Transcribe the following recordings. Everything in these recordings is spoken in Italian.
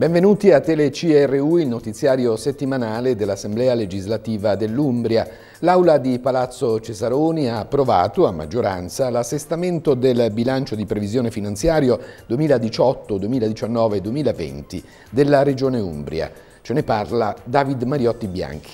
Benvenuti a TeleCRU, il notiziario settimanale dell'Assemblea legislativa dell'Umbria. L'Aula di Palazzo Cesaroni ha approvato a maggioranza l'assestamento del bilancio di previsione finanziario 2018, 2019 2020 della Regione Umbria. Ce ne parla David Mariotti Bianchi.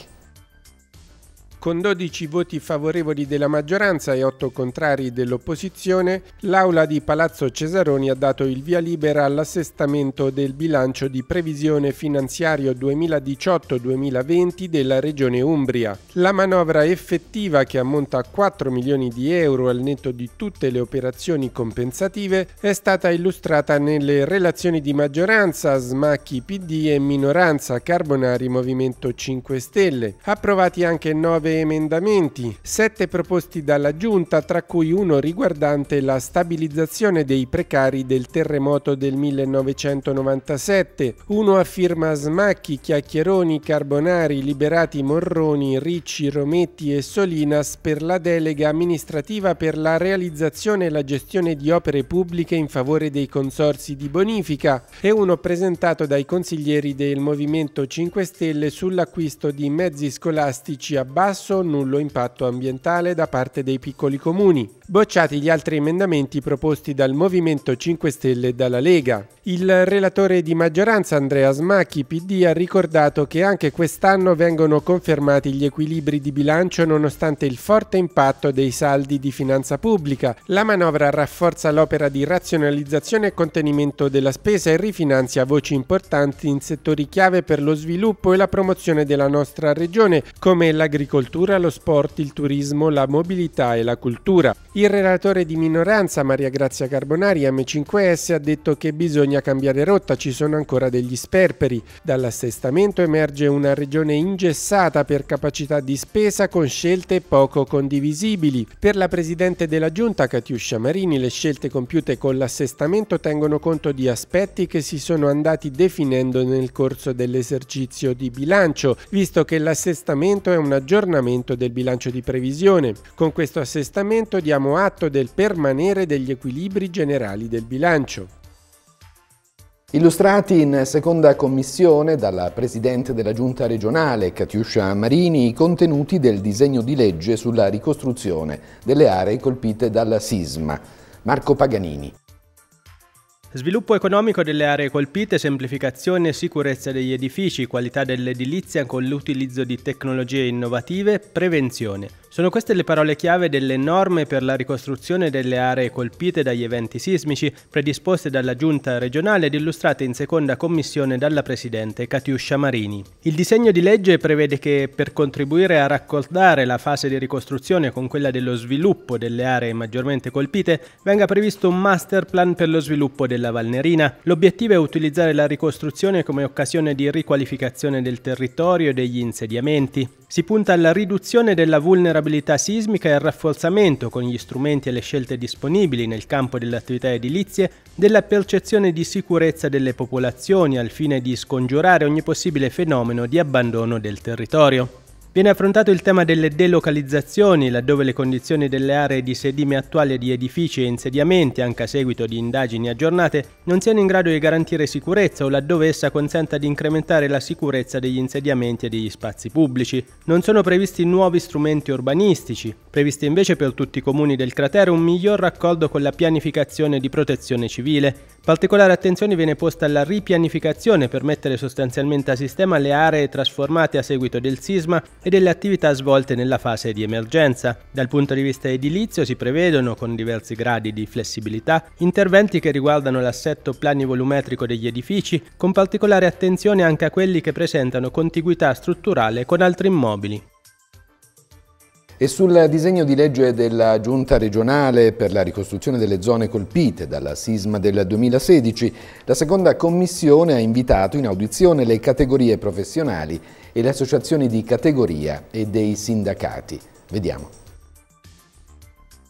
Con 12 voti favorevoli della maggioranza e 8 contrari dell'opposizione, l'Aula di Palazzo Cesaroni ha dato il via libera all'assestamento del bilancio di previsione finanziario 2018-2020 della Regione Umbria. La manovra effettiva, che ammonta a 4 milioni di euro al netto di tutte le operazioni compensative, è stata illustrata nelle relazioni di maggioranza Smacchi PD e minoranza Carbonari Movimento 5 Stelle, approvati anche 9 emendamenti, sette proposti dalla Giunta, tra cui uno riguardante la stabilizzazione dei precari del terremoto del 1997, uno a firma Smacchi, Chiacchieroni, Carbonari, Liberati Morroni, Ricci, Rometti e Solinas per la delega amministrativa per la realizzazione e la gestione di opere pubbliche in favore dei consorsi di bonifica e uno presentato dai consiglieri del Movimento 5 Stelle sull'acquisto di mezzi scolastici a basso basso, nullo impatto ambientale da parte dei piccoli comuni. Bocciati gli altri emendamenti proposti dal Movimento 5 Stelle e dalla Lega. Il relatore di maggioranza Andrea Smacchi, PD, ha ricordato che anche quest'anno vengono confermati gli equilibri di bilancio nonostante il forte impatto dei saldi di finanza pubblica. La manovra rafforza l'opera di razionalizzazione e contenimento della spesa e rifinanzia voci importanti in settori chiave per lo sviluppo e la promozione della nostra regione, come l'agricoltura l'agricoltura, lo sport, il turismo, la mobilità e la cultura. Il relatore di minoranza Maria Grazia Carbonari M5S ha detto che bisogna cambiare rotta, ci sono ancora degli sperperi. Dall'assestamento emerge una regione ingessata per capacità di spesa con scelte poco condivisibili. Per la presidente della giunta Catiuscia Marini le scelte compiute con l'assestamento tengono conto di aspetti che si sono andati definendo nel corso dell'esercizio di bilancio, visto che l'assestamento è un aggiornamento aggiornamento del bilancio di previsione. Con questo assestamento diamo atto del permanere degli equilibri generali del bilancio. Illustrati in seconda commissione dalla Presidente della Giunta regionale, Catiuscia Marini, i contenuti del disegno di legge sulla ricostruzione delle aree colpite dalla sisma. Marco Paganini. Sviluppo economico delle aree colpite, semplificazione e sicurezza degli edifici, qualità dell'edilizia con l'utilizzo di tecnologie innovative, prevenzione. Sono queste le parole chiave delle norme per la ricostruzione delle aree colpite dagli eventi sismici predisposte dalla Giunta regionale ed illustrate in seconda commissione dalla Presidente Catiuscia Marini. Il disegno di legge prevede che per contribuire a raccordare la fase di ricostruzione con quella dello sviluppo delle aree maggiormente colpite venga previsto un master plan per lo sviluppo della Valnerina. L'obiettivo è utilizzare la ricostruzione come occasione di riqualificazione del territorio e degli insediamenti. Si punta alla riduzione della vulnerabilità vulnerabilità sismica e il rafforzamento, con gli strumenti e le scelte disponibili nel campo delle attività edilizie, della percezione di sicurezza delle popolazioni al fine di scongiurare ogni possibile fenomeno di abbandono del territorio. Viene affrontato il tema delle delocalizzazioni, laddove le condizioni delle aree di sedime attuali di edifici e insediamenti, anche a seguito di indagini aggiornate, non siano in grado di garantire sicurezza o laddove essa consenta di incrementare la sicurezza degli insediamenti e degli spazi pubblici. Non sono previsti nuovi strumenti urbanistici, previsti invece per tutti i comuni del cratere un miglior raccordo con la pianificazione di protezione civile. Particolare attenzione viene posta alla ripianificazione per mettere sostanzialmente a sistema le aree trasformate a seguito del sisma e delle attività svolte nella fase di emergenza. Dal punto di vista edilizio si prevedono, con diversi gradi di flessibilità, interventi che riguardano l'assetto planivolumetrico degli edifici, con particolare attenzione anche a quelli che presentano contiguità strutturale con altri immobili. E sul disegno di legge della Giunta regionale per la ricostruzione delle zone colpite dalla sisma del 2016, la seconda commissione ha invitato in audizione le categorie professionali e le associazioni di categoria e dei sindacati. Vediamo.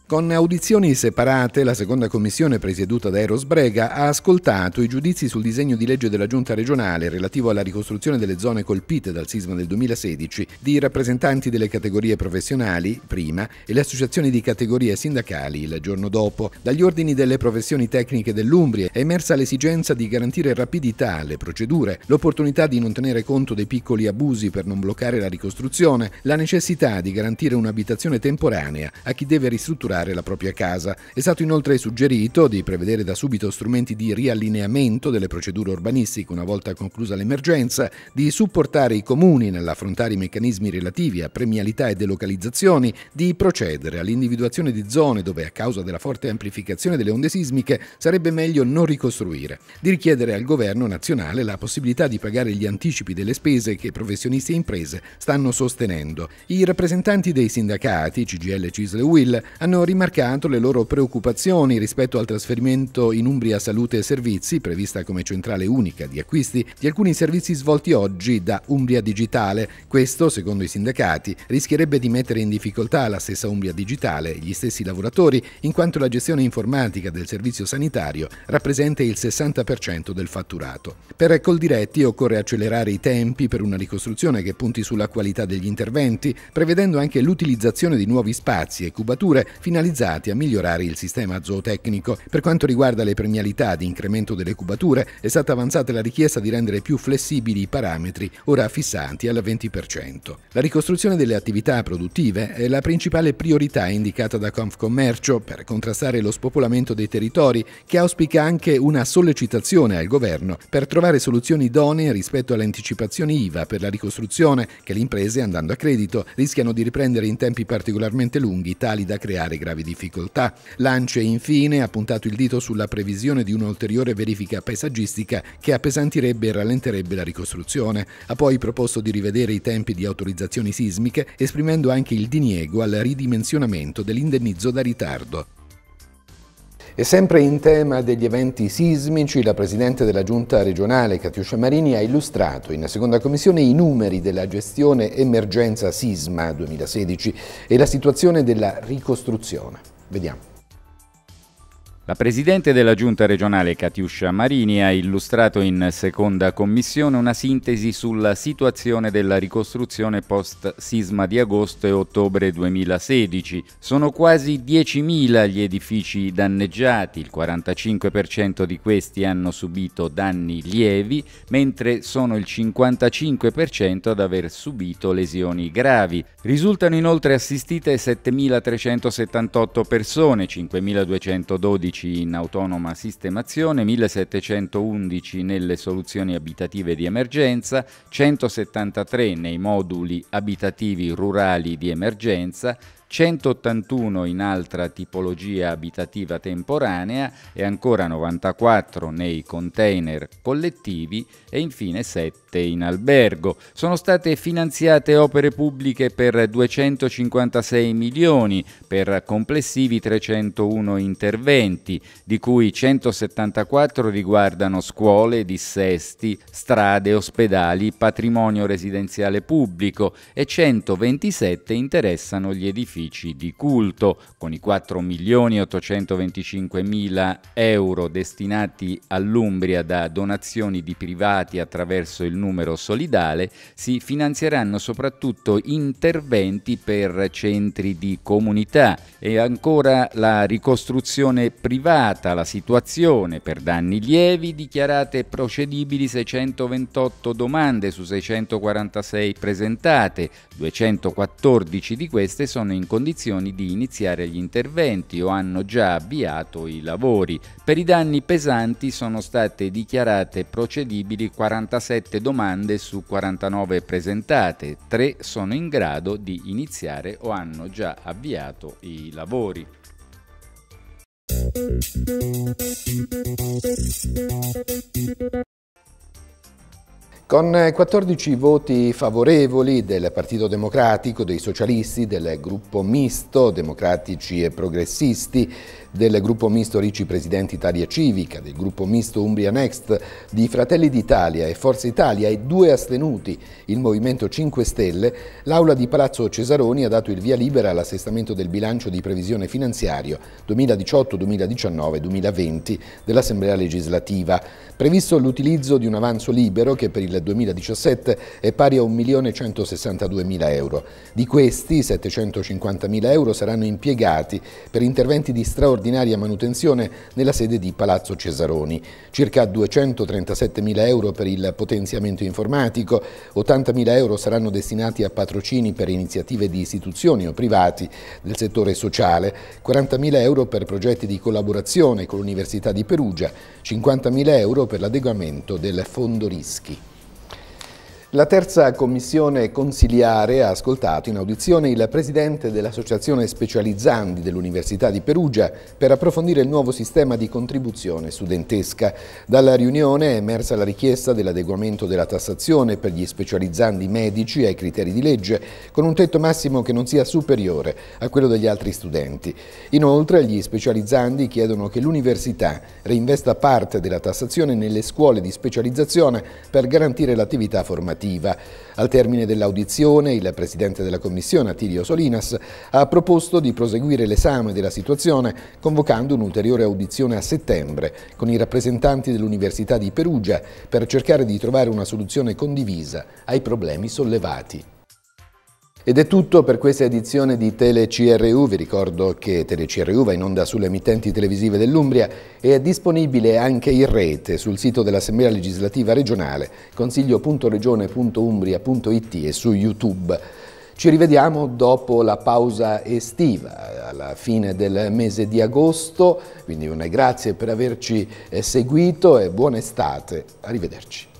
Con audizioni separate, la seconda commissione presieduta da Eros Brega ha ascoltato i giudizi sul disegno di legge della Giunta regionale relativo alla ricostruzione delle zone colpite dal sisma del 2016 di rappresentanti delle categorie professionali, prima, e le associazioni di categorie sindacali, il giorno dopo. Dagli ordini delle professioni tecniche dell'Umbria è emersa l'esigenza di garantire rapidità alle procedure, l'opportunità di non tenere conto dei piccoli abusi per non bloccare la ricostruzione, la necessità di garantire un'abitazione temporanea a chi deve ristrutturare lasciare la propria casa. È stato inoltre suggerito di prevedere da subito strumenti di riallineamento delle procedure urbanistiche una volta conclusa l'emergenza, di supportare i comuni nell'affrontare i meccanismi relativi a premialità e delocalizzazioni, di procedere all'individuazione di zone dove a causa della forte amplificazione delle onde sismiche sarebbe meglio non ricostruire, di richiedere al governo nazionale la possibilità di pagare gli anticipi delle spese che professionisti e imprese stanno sostenendo. I rappresentanti dei sindacati, CGL, CISL e Will, hanno rimarcato le loro preoccupazioni rispetto al trasferimento in Umbria Salute e Servizi, prevista come centrale unica di acquisti, di alcuni servizi svolti oggi da Umbria Digitale. Questo, secondo i sindacati, rischierebbe di mettere in difficoltà la stessa Umbria Digitale e gli stessi lavoratori, in quanto la gestione informatica del servizio sanitario rappresenta il 60% del fatturato. Per Coldiretti occorre accelerare i tempi per una ricostruzione che punti sulla qualità degli interventi, prevedendo anche l'utilizzazione di nuovi spazi e cubature fino finalizzati a migliorare il sistema zootecnico. Per quanto riguarda le premialità di incremento delle cubature, è stata avanzata la richiesta di rendere più flessibili i parametri, ora fissati al 20%. La ricostruzione delle attività produttive è la principale priorità indicata da Confcommercio per contrastare lo spopolamento dei territori, che auspica anche una sollecitazione al governo per trovare soluzioni idonee rispetto alle anticipazioni IVA per la ricostruzione che le imprese andando a credito rischiano di riprendere in tempi particolarmente lunghi tali da creare gravi difficoltà. Lance infine ha puntato il dito sulla previsione di un'ulteriore verifica paesaggistica che appesantirebbe e rallenterebbe la ricostruzione. Ha poi proposto di rivedere i tempi di autorizzazioni sismiche, esprimendo anche il diniego al ridimensionamento dell'indennizzo da ritardo. E sempre in tema degli eventi sismici, la Presidente della Giunta regionale, Catiuscia Marini, ha illustrato in seconda commissione i numeri della gestione emergenza sisma 2016 e la situazione della ricostruzione. Vediamo. La Presidente della Giunta regionale Catiuscia Marini ha illustrato in seconda commissione una sintesi sulla situazione della ricostruzione post sisma di agosto e ottobre 2016. Sono quasi 10.000 gli edifici danneggiati, il 45% di questi hanno subito danni lievi, mentre sono il 55% ad aver subito lesioni gravi. Risultano inoltre assistite 7.378 persone, 5.212 10 in autonoma sistemazione, 1711 nelle soluzioni abitative di emergenza, 173 nei moduli abitativi rurali di emergenza, 181 in altra tipologia abitativa temporanea e ancora 94 nei container collettivi e infine 7 in albergo. Sono state finanziate opere pubbliche per 256 milioni per complessivi 301 interventi, di cui 174 riguardano scuole, dissesti, strade, ospedali, patrimonio residenziale pubblico e 127 interessano gli edifici uffici di culto, con i 4 milioni 825 mila euro destinati all'Umbria da donazioni di privati attraverso il numero solidale, si finanzieranno soprattutto interventi per centri di comunità e ancora la ricostruzione privata, la situazione per danni lievi dichiarate procedibili 628 domande su 646 presentate, 214 di queste sono in condizioni di iniziare gli interventi o hanno già avviato i lavori. Per i danni pesanti sono state dichiarate procedibili 47 domande su 49 presentate, 3 sono in grado di iniziare o hanno già avviato i lavori. Con 14 eh, voti favorevoli del Partito Democratico, dei Socialisti, del Gruppo Misto, Democratici e Progressisti, del Gruppo Misto Ricci Presidenti Italia Civica, del Gruppo Misto Umbria Next, di Fratelli d'Italia e Forza Italia e due astenuti, il Movimento 5 Stelle, l'Aula di Palazzo Cesaroni ha dato il via libera all'assestamento del bilancio di previsione finanziario 2018-2019-2020 dell'Assemblea legislativa, previsto l'utilizzo di un avanzo libero che per il 2017 è pari a 1.162.000 euro. Di questi 750.000 euro saranno impiegati per interventi di straordinaria manutenzione nella sede di Palazzo Cesaroni, circa 237.000 euro per il potenziamento informatico, 80.000 euro saranno destinati a patrocini per iniziative di istituzioni o privati del settore sociale, 40.000 euro per progetti di collaborazione con l'Università di Perugia, 50.000 euro per l'adeguamento del fondo rischi. La terza commissione consiliare ha ascoltato in audizione il presidente dell'Associazione Specializzandi dell'Università di Perugia per approfondire il nuovo sistema di contribuzione studentesca. Dalla riunione è emersa la richiesta dell'adeguamento della tassazione per gli specializzandi medici ai criteri di legge con un tetto massimo che non sia superiore a quello degli altri studenti. Inoltre gli specializzandi chiedono che l'università reinvesta parte della tassazione nelle scuole di specializzazione per garantire l'attività formativa governativa. Al termine dell'audizione, il Presidente della Commissione, Attilio Solinas, ha proposto di proseguire l'esame della situazione convocando un'ulteriore audizione a settembre con i rappresentanti dell'Università di Perugia per cercare di trovare una soluzione condivisa ai problemi sollevati. Ed è tutto per questa edizione di TeleCRU, vi ricordo che TeleCRU va in onda sulle emittenti televisive dell'Umbria e è disponibile anche in rete sul sito dell'Assemblea legislativa regionale consiglio.regione.umbria.it e su YouTube. Ci rivediamo dopo la pausa estiva, alla fine del mese di agosto, quindi un grazie per averci eh, seguito e buona estate, arrivederci.